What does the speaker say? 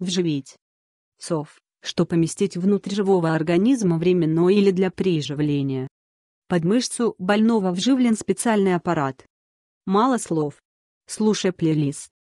вживить. Сов, что поместить внутрь живого организма временно или для приживления. Под мышцу больного вживлен специальный аппарат. Мало слов. Слушай плейлист.